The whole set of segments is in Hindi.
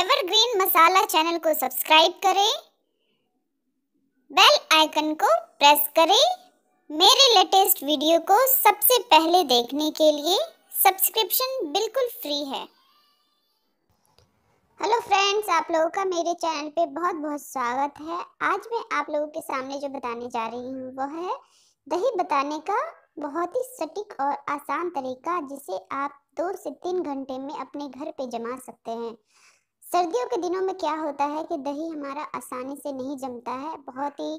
एवरग्रीन मसाला चैनल को सब्सक्राइब करें बेल आइकन को प्रेस करें मेरे लेटेस्ट वीडियो को सबसे पहले देखने के लिए सब्सक्रिप्शन बिल्कुल फ्री है हेलो फ्रेंड्स आप लोगों का मेरे चैनल पे बहुत बहुत स्वागत है आज मैं आप लोगों के सामने जो बताने जा रही हूँ वो है दही बताने का बहुत ही सटीक और आसान तरीका जिसे आप दो से तीन घंटे में अपने घर पे जमा सकते हैं सर्दियों के दिनों में क्या होता है कि दही हमारा आसानी से नहीं जमता है बहुत ही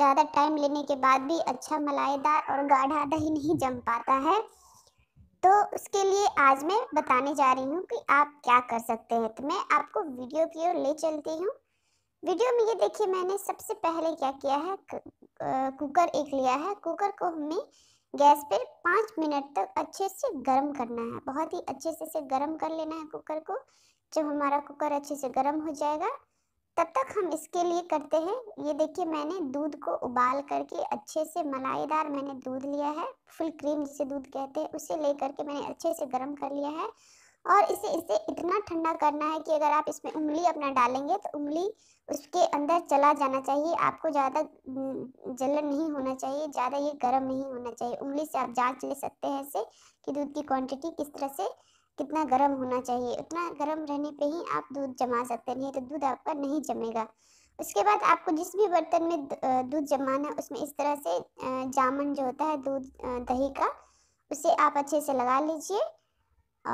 ज़्यादा टाइम लेने के बाद भी अच्छा मलाईदार और गाढ़ा दही नहीं जम पाता है तो उसके लिए आज मैं बताने जा रही हूँ कि आप क्या कर सकते हैं तो मैं आपको वीडियो की ओर ले चलती हूँ वीडियो में ये देखिए मैंने सबसे पहले क्या किया है कुकर एक लिया है कुकर को हमें गैस पर पाँच मिनट तक अच्छे से गर्म करना है बहुत ही अच्छे से से गर्म कर लेना है कुकर को जब हमारा कुकर अच्छे से गर्म हो जाएगा तब तक हम इसके लिए करते हैं ये देखिए मैंने दूध को उबाल करके अच्छे से मलाईदार मैंने दूध लिया है फुल क्रीम जिसे दूध कहते हैं उसे ले करके मैंने अच्छे से गर्म कर लिया है और इसे इसे इतना ठंडा करना है कि अगर आप इसमें उंगली अपना डालेंगे तो उंगली उसके अंदर चला जाना चाहिए आपको ज़्यादा जलन नहीं होना चाहिए ज़्यादा ये गर्म नहीं होना चाहिए उंगली से आप जांच ले सकते हैं इसे कि दूध की क्वांटिटी किस तरह से कितना गर्म होना चाहिए उतना गर्म रहने पे ही आप दूध जमा सकते हैं नहीं तो दूध आपका नहीं जमेगा उसके बाद आपको जिस भी बर्तन में दूध जमाना है उसमें इस तरह से जामन जो होता है दूध दही का उसे आप अच्छे से लगा लीजिए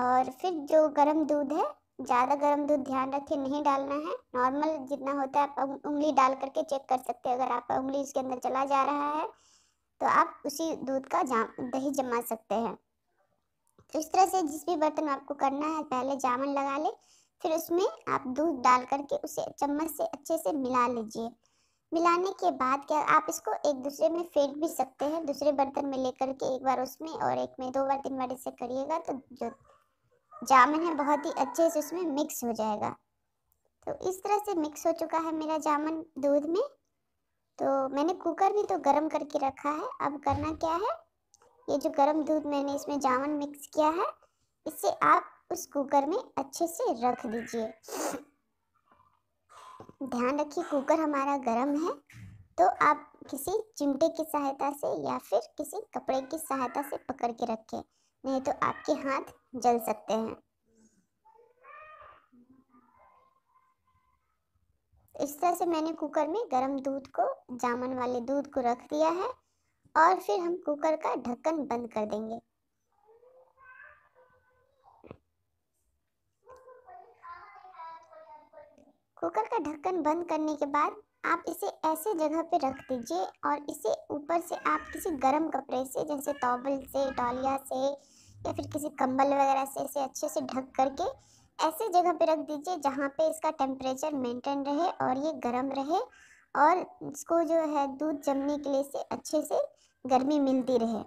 और फिर जो गर्म दूध है ज़्यादा गर्म दूध ध्यान रखें नहीं डालना है नॉर्मल जितना होता है आप उंगली डाल करके चेक कर सकते हैं अगर आपका उंगली इसके अंदर चला जा रहा है तो आप उसी दूध का जाम दही जमा सकते हैं तो इस तरह से जिस भी बर्तन में आपको करना है पहले जामन लगा ले फिर उसमें आप दूध डाल करके उसे चम्मच से अच्छे से मिला लीजिए मिलाने के बाद क्या आप इसको एक दूसरे में फेंट भी सकते हैं दूसरे बर्तन में लेकर के एक बार उसमें और एक में दो बार तीन बार इसे करिएगा तो जो जामुन है बहुत ही अच्छे से उसमें मिक्स हो जाएगा तो इस तरह से मिक्स हो चुका है मेरा जामुन दूध में तो मैंने कुकर भी तो गर्म करके रखा है अब करना क्या है ये जो गर्म दूध मैंने इसमें जामन मिक्स किया है इसे आप उस कुकर में अच्छे से रख दीजिए ध्यान रखिए कुकर हमारा गर्म है तो आप किसी चिमटे की सहायता से या फिर किसी कपड़े की सहायता से पकड़ के रखें नहीं तो आपके हाथ जल सकते हैं इस तरह से मैंने कुकर में गर्म दूध को जामन वाले दूध को रख दिया है और फिर हम कुकर का ढक्कन बंद कर देंगे कुकर का ढक्कन बंद करने के बाद आप इसे ऐसे जगह पे रख दीजिए और इसे ऊपर से आप किसी गर्म कपड़े से जैसे तोबल से टॉलिया से या फिर किसी कंबल वगैरह से इसे अच्छे से ढक करके ऐसे जगह पे रख दीजिए जहाँ पे इसका टेम्परेचर मेंटेन रहे और ये गर्म रहे और इसको जो है दूध जमने के लिए से अच्छे से गर्मी मिलती रहे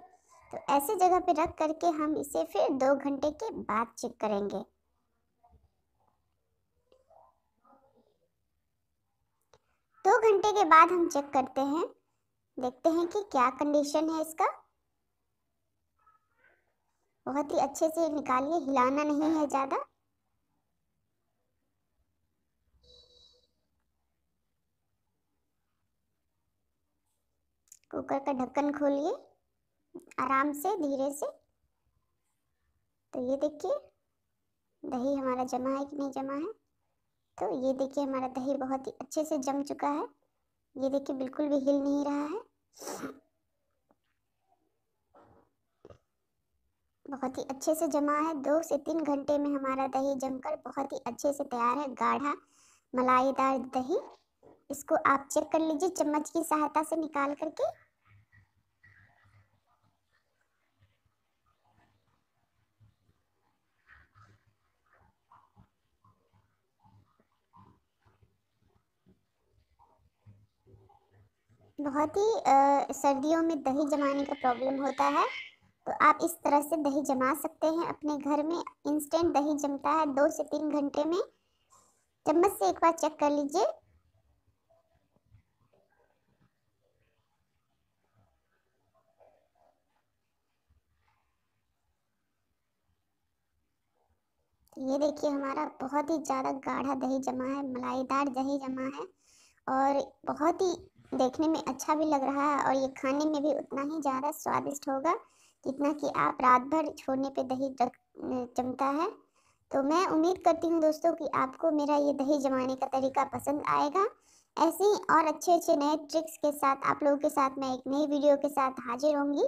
तो ऐसे जगह पे रख करके हम इसे फिर दो घंटे के बाद चेक करेंगे दो घंटे के बाद हम चेक करते हैं देखते हैं कि क्या कंडीशन है इसका बहुत ही अच्छे से निकालिए हिलाना नहीं है ज़्यादा कुकर का ढक्कन खोलिए आराम से धीरे से तो ये देखिए दही हमारा जमा है कि नहीं जमा है तो ये देखिए हमारा दही बहुत ही अच्छे से जम चुका है ये देखिए बिल्कुल भी हिल नहीं रहा है बहुत ही अच्छे से जमा है दो से तीन घंटे में हमारा दही जमकर बहुत ही अच्छे से तैयार है गाढ़ा मलाईदार दही इसको आप चेक कर लीजिए चम्मच की सहायता से निकाल करके बहुत ही सर्दियों में दही जमाने का प्रॉब्लम होता है तो आप इस तरह से दही जमा सकते हैं अपने घर में इंस्टेंट दही जमता है दो से तीन घंटे में चम्मच से एक बार चेक कर लीजिए तो ये देखिए हमारा बहुत ही ज़्यादा गाढ़ा दही जमा है मलाईदार दही जमा है और बहुत ही देखने में अच्छा भी लग रहा है और ये खाने में भी उतना ही ज़्यादा स्वादिष्ट होगा जितना कि आप रात भर छोड़ने पे दही जमता है तो मैं उम्मीद करती हूँ दोस्तों कि आपको मेरा ये दही जमाने का तरीका पसंद आएगा ऐसे ही और अच्छे अच्छे नए ट्रिक्स के साथ आप लोगों के साथ मैं एक नई वीडियो के साथ हाजिर होंगी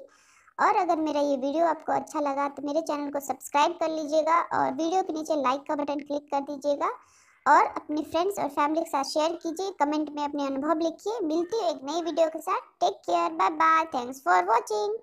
और अगर मेरा ये वीडियो आपको अच्छा लगा तो मेरे चैनल को सब्सक्राइब कर लीजिएगा और वीडियो के नीचे लाइक का बटन क्लिक कर दीजिएगा और अपने फ्रेंड्स और फैमिली के साथ शेयर कीजिए कमेंट में अपने अनुभव लिखिए मिलती है एक नई वीडियो के साथ take care bye bye thanks for watching